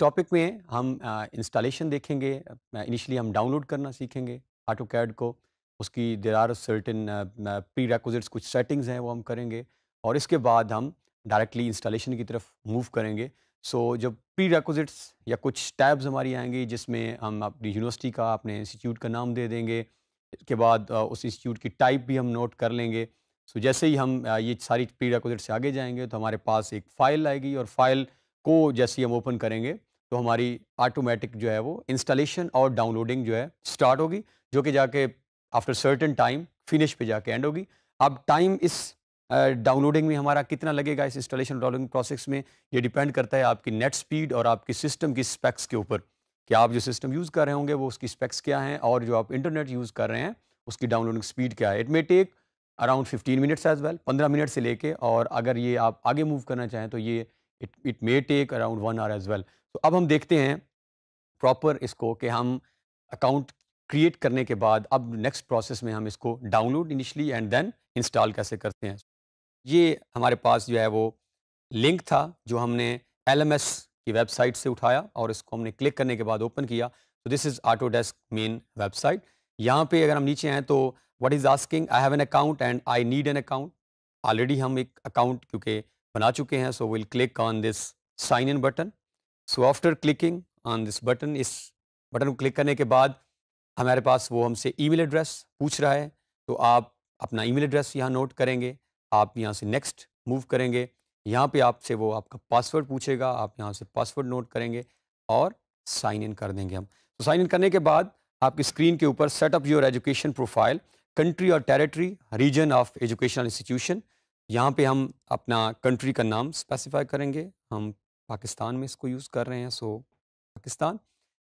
topic में हम installation देखेंगे इनिशियली हम डाउनलोड करना सीखेंगे ऑटो कैड को उसकी there are certain prerequisites कुछ सेटिंग्स हैं वो हम करेंगे और इसके बाद हम डायरेक्टली इंस्टॉलेशन की तरफ मूव करेंगे सो so, जब प्री रेकोजिट्स या कुछ टैब्स हमारी आएंगी जिसमें हम अपनी यूनिवर्सिटी का अपने इंस्टीट्यूट का नाम दे देंगे इसके बाद उस इंस्टीट्यूट की टाइप भी हम नोट कर लेंगे सो so, जैसे ही हम ये सारी प्री रेकोजिट्स से आगे जाएंगे तो हमारे पास एक फ़ाइल आएगी और फाइल को जैसे ही हम ओपन करेंगे तो हमारी ऑटोमेटिक जो है वो इंस्टॉलेशन और डाउनलोडिंग जो है स्टार्ट होगी जो कि जाके आफ्टर सर्टन टाइम फिनिश पे जाके एंड होगी अब टाइम इस डाउनलोडिंग में हमारा कितना लगेगा इस इंस्टॉलेशन डाउनलोडिंग प्रोसेस में ये डिपेंड करता है आपकी नेट स्पीड और आपकी सिस्टम की स्पेक्स के ऊपर कि आप जो सिस्टम यूज़ कर रहे होंगे वो उसकी स्पेक्स क्या हैं और जो आप इंटरनेट यूज़ कर रहे हैं उसकी डाउनलोडिंग स्पीड क्या है it may take around 15 minutes as well 15 minute से लेके और अगर ये आप आगे मूव करना चाहें तो ये it it may take around one hour as well तो अब हम देखते हैं प्रॉपर इसको कि हम अकाउंट क्रिएट करने के बाद अब नेक्स्ट प्रोसेस में हम इसको download initially and then install कैसे करते हैं ये हमारे पास जो है वो लिंक था जो हमने एल की वेबसाइट से उठाया और इसको हमने क्लिक करने के बाद ओपन किया तो this is desk main website यहाँ पे अगर हम नीचे हैं तो what is asking I have an account and I need an account already हम एक अकाउंट क्योंकि बना चुके हैं so will click on this sign in button so after clicking on this button इस बटन को क्लिक करने के बाद हमारे पास वो हमसे ईमेल एड्रेस पूछ रहा है तो आप अपना ईमेल एड्रेस यहाँ नोट करेंगे आप यहाँ से नेक्स्ट मूव करेंगे यहाँ पे आपसे वो आपका पासवर्ड पूछेगा आप यहाँ से पासवर्ड नोट करेंगे और साइन इन कर देंगे हम तो साइन इन करने के बाद आपकी स्क्रीन के ऊपर setup your education profile country और territory region of educational institution यहाँ पे हम अपना कंट्री का नाम स्पेसिफाई करेंगे हम पाकिस्तान में इसको यूज़ कर रहे हैं so Pakistan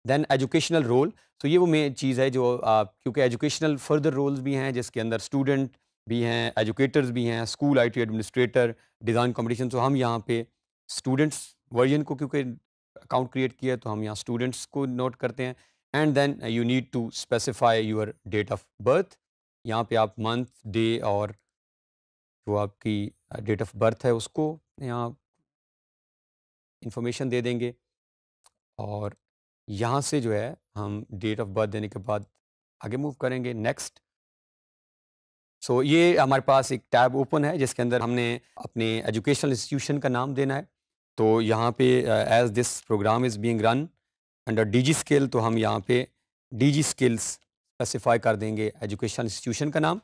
then educational role तो ये वो मेन चीज़ है जो क्योंकि एजुकेशनल फर्दर रोल्स भी हैं जिसके अंदर स्टूडेंट भी हैं एजुकेटर्स भी हैं school I administrator design competition तो हम यहाँ पे स्टूडेंट्स वर्जन को क्योंकि अकाउंट क्रिएट किया तो हम यहाँ स्टूडेंट्स को नोट करते हैं and then you need to specify your date of birth यहाँ पे आप मंथ डे और जो आपकी डेट ऑफ बर्थ है उसको यहाँ इंफॉर्मेशन दे देंगे और यहाँ से जो है हम डेट ऑफ बर्थ देने के बाद आगे मूव करेंगे नेक्स्ट सो so, ये हमारे पास एक टैब ओपन है जिसके अंदर हमने अपने एजुकेशनल इंस्टीट्यूशन का नाम देना है तो यहाँ पे as this program is being run under DG scale तो हम यहाँ पे डीजी स्किल्स स्पेसिफाई कर देंगे एजुकेशनल इंस्टीट्यूशन का नाम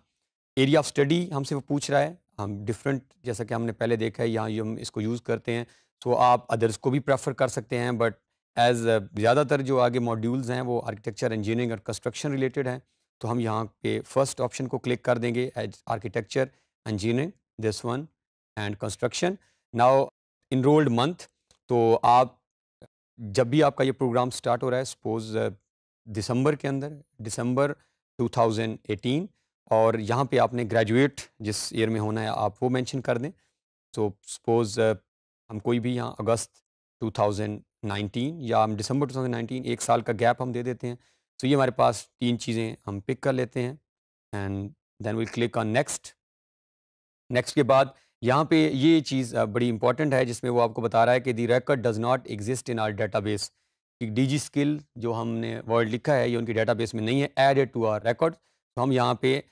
एरिया ऑफ स्टडी हमसे वो पूछ रहा है हम डिफरेंट जैसा कि हमने पहले देखा है यहाँ हम इसको यूज़ करते हैं तो आप अदर्स को भी प्रेफर कर सकते हैं बट एज़ uh, ज़्यादातर जो आगे मॉड्यूल्स हैं वो आर्किटेक्चर इंजीनियरिंग और कंस्ट्रक्शन रिलेटेड हैं तो हम यहाँ पे फर्स्ट ऑप्शन को क्लिक कर देंगे as architecture engineering this one and construction now enrolled month तो आप जब भी आपका ये प्रोग्राम स्टार्ट हो रहा है सपोज़ दिसंबर uh, के अंदर दिसंबर 2018 और यहाँ पे आपने ग्रेजुएट जिस ईयर में होना है आप वो मेंशन कर दें तो सपोज़ uh, हम कोई भी यहाँ अगस्त 2019 या हम दिसंबर 2019 एक साल का गैप हम दे देते हैं तो ये हमारे पास तीन चीज़ें हम पिक कर लेते हैं and then will click on next next के बाद यहाँ पे ये चीज़ uh, बड़ी इंपॉर्टेंट है जिसमें वो आपको बता रहा है कि the record does not exist in our database D G skill जो हमने वर्ड लिखा है ये उनकी डाटा बेस में नहीं है एडेड टू आर रेकॉर्ड तो हम यहाँ पे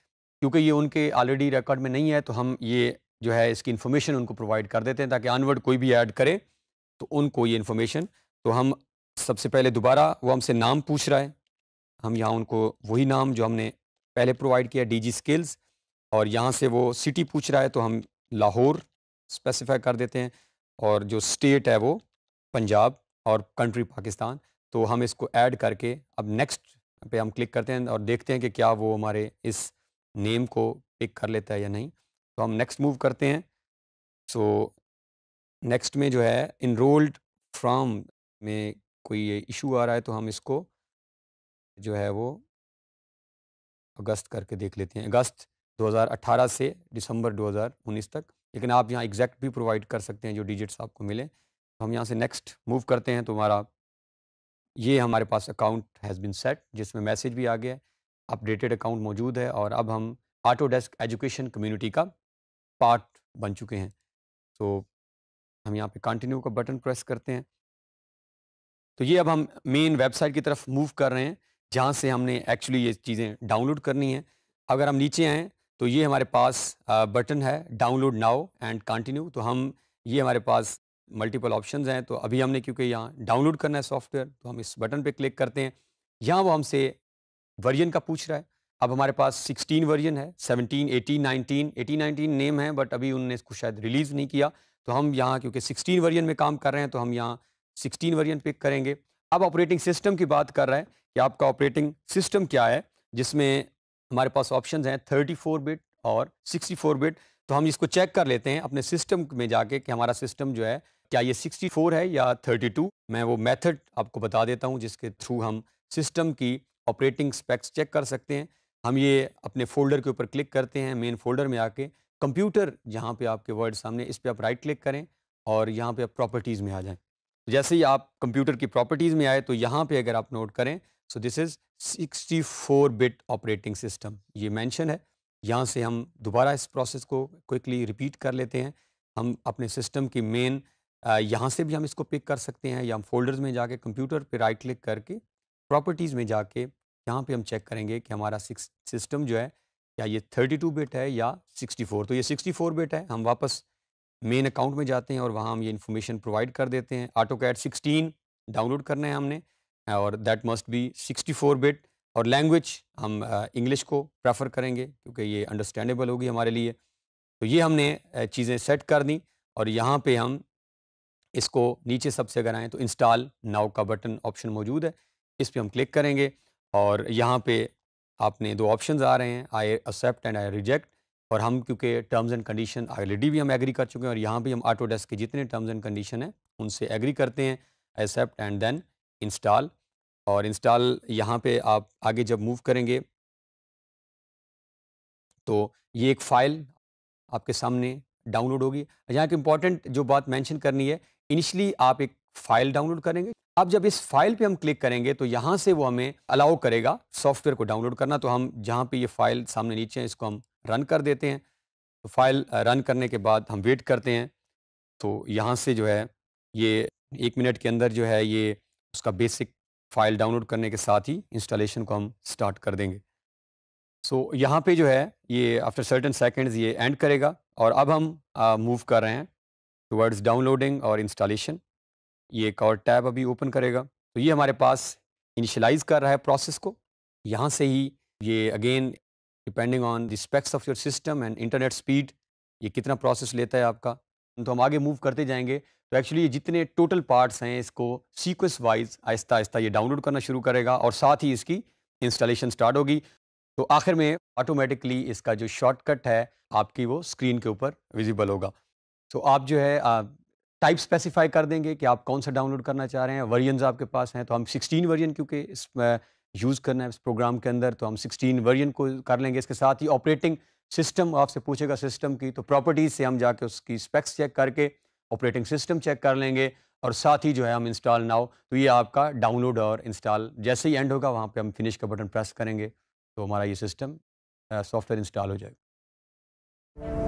क्योंकि ये उनके ऑलरेडी रिकॉर्ड में नहीं है तो हम ये जो है इसकी इन्फॉर्मेशन उनको प्रोवाइड कर देते हैं ताकि आनवर्ड कोई भी ऐड करे तो उनको ये इन्फॉर्मेशन तो हम सबसे पहले दोबारा वो हमसे नाम पूछ रहा है हम यहाँ उनको वही नाम जो हमने पहले प्रोवाइड किया डी स्किल्स और यहाँ से वो सिटी पूछ रहा है तो हम लाहौर स्पेसिफाई कर देते हैं और जो स्टेट है वो पंजाब और कंट्री पाकिस्तान तो हम इसको ऐड करके अब नेक्स्ट पे हम क्लिक करते हैं और देखते हैं कि क्या वो हमारे इस नेम को पिक कर लेता है या नहीं तो हम नेक्स्ट मूव करते हैं सो so, नेक्स्ट में जो है इनरोल्ड फ्राम में कोई इशू आ रहा है तो हम इसको जो है वो अगस्त करके देख लेते हैं अगस्त 2018 से दिसंबर 2019 तक लेकिन आप यहाँ एग्जैक्ट भी प्रोवाइड कर सकते हैं जो डिजिट्स आपको मिले तो हम यहाँ से नेक्स्ट मूव करते हैं तो हमारा ये हमारे पास अकाउंट हैज़ बिन सेट जिसमें मैसेज भी आ गया है अपडेटेड अकाउंट मौजूद है और अब हम ऑटोडेस्क एजुकेशन कम्युनिटी का पार्ट बन चुके हैं तो हम यहाँ पे कंटिन्यू का बटन प्रेस करते हैं तो ये अब हम मेन वेबसाइट की तरफ मूव कर रहे हैं जहाँ से हमने एक्चुअली ये चीज़ें डाउनलोड करनी है अगर हम नीचे आएँ तो ये हमारे पास बटन है डाउनलोड नाउ एंड कंटिन्यू तो हम ये हमारे पास मल्टीपल ऑप्शंस हैं तो अभी हमने क्योंकि यहाँ डाउनलोड करना है सॉफ्टवेयर तो हम इस बटन पे क्लिक करते हैं यहाँ वो हमसे वर्जन का पूछ रहा है अब हमारे पास 16 वर्जन है 17, 18, 19, 18, 19 नेम है बट अभी उनने इसको शायद रिलीज़ नहीं किया तो हम यहाँ क्योंकि 16 वर्जन में काम कर रहे हैं तो हम यहाँ 16 वर्जन पिक करेंगे अब ऑपरेटिंग सिस्टम की बात कर रहे हैं कि आपका ऑपरेटिंग सिस्टम क्या है जिसमें हमारे पास ऑप्शन हैं थर्टी बिट और सिक्सटी बिट तो हम इसको चेक कर लेते हैं अपने सिस्टम में जाके कि हमारा सिस्टम जो है क्या ये 64 है या 32 मैं वो मेथड आपको बता देता हूँ जिसके थ्रू हम सिस्टम की ऑपरेटिंग स्पेक्स चेक कर सकते हैं हम ये अपने फोल्डर के ऊपर क्लिक करते हैं मेन फोल्डर में आके कंप्यूटर जहाँ पे आपके वर्ड सामने इस पर आप राइट क्लिक करें और यहाँ पे आप प्रॉपर्टीज़ में आ जाएं जैसे ही आप कंप्यूटर की प्रॉपर्टीज़ में आए तो यहाँ पे अगर आप नोट करें so this is 64 bit operating system ये मेंशन है यहाँ से हम दोबारा इस प्रोसेस को क्विकली रिपीट कर लेते हैं हम अपने सिस्टम की मेन यहाँ से भी हम इसको पिक कर सकते हैं या हम फोल्डर्स में जाके कंप्यूटर पर राइट क्लिक करके प्रॉपर्टीज़ में जाके यहाँ पे हम चेक करेंगे कि हमारा सिस्टम जो है या ये 32 बिट है या 64 तो ये 64 बिट है हम वापस मेन अकाउंट में जाते हैं और वहाँ हम ये इन्फॉर्मेशन प्रोवाइड कर देते हैं ऑटो कैट सिक्सटीन डाउनलोड करना है हमने और दैट मस्ट बी 64 बिट और लैंग्वेज हम इंग्लिश को प्रेफर करेंगे क्योंकि ये अंडरस्टैंडेबल होगी हमारे लिए तो ये हमने चीज़ें सेट कर दी और यहाँ पर हम इसको नीचे सबसे अगर आएँ तो इंस्टॉल नाव का बटन ऑप्शन मौजूद है इस पर हम क्लिक करेंगे और यहाँ पे आपने दो ऑप्शंस आ रहे हैं I accept and I reject और हम क्योंकि टर्म्स एंड कंडीशन ऑलरेडी भी हम एग्री कर चुके हैं और यहाँ भी हम डेस्क के जितने टर्म्स एंड कंडीशन हैं उनसे एग्री करते हैं एक्सेप्ट एंड देन इंस्टॉल और इंस्टॉल यहाँ पे आप आगे जब मूव करेंगे तो ये एक फ़ाइल आपके सामने डाउनलोड होगी यहाँ की इंपॉर्टेंट जो बात मेंशन करनी है इनिशियली आप एक फ़ाइल डाउनलोड करेंगे अब जब इस फाइल पे हम क्लिक करेंगे तो यहाँ से वो हमें अलाउ करेगा सॉफ्टवेयर को डाउनलोड करना तो हम जहाँ पे ये फाइल सामने नीचे है इसको हम रन कर देते हैं तो फाइल रन करने के बाद हम वेट करते हैं तो यहाँ से जो है ये एक मिनट के अंदर जो है ये उसका बेसिक फाइल डाउनलोड करने के साथ ही इंस्टॉलेशन को हम स्टार्ट कर देंगे सो so, यहाँ पे जो है ये आफ्टर सर्टन सेकेंड्स ये एंड करेगा और अब हम मूव कर रहे हैं टुवर्ड्स डाउनलोडिंग और इंस्टॉलेशन ये एक और टैब अभी ओपन करेगा तो ये हमारे पास इनिशलाइज कर रहा है प्रोसेस को यहाँ से ही ये again depending on the specs of your system and internet speed ये कितना प्रोसेस लेता है आपका तो हम आगे मूव करते जाएंगे तो एक्चुअली ये जितने टोटल पार्ट्स हैं इसको सीक्वेंस वाइज आहिस्ता आहिस्ता ये डाउनलोड करना शुरू करेगा और साथ ही इसकी इंस्टॉलेशन स्टार्ट होगी तो आखिर में ऑटोमेटिकली इसका जो शॉर्टकट है आपकी वो स्क्रीन के ऊपर विजिबल होगा तो आप जो है टाइप स्पेसिफाई कर देंगे कि आप कौन सा डाउनलोड करना चाह रहे हैं वर्जन आपके पास हैं तो हम 16 वर्जन क्योंकि इस यूज़ करना है इस प्रोग्राम के अंदर तो हम 16 वर्जन को कर लेंगे इसके साथ ही ऑपरेटिंग सिस्टम आपसे पूछेगा सिस्टम की तो प्रॉपर्टीज़ से हम जाके उसकी स्पेक्स चेक करके ऑपरेटिंग सिस्टम चेक कर लेंगे और साथ ही जो है हम इंस्टॉल नाउ तो ये आपका डाउनलोड और इंस्टॉल जैसे ही एंड होगा वहाँ पे हम फिनिश का बटन प्रेस करेंगे तो हमारा ये सिस्टम सॉफ्टवेयर इंस्टॉल हो जाएगा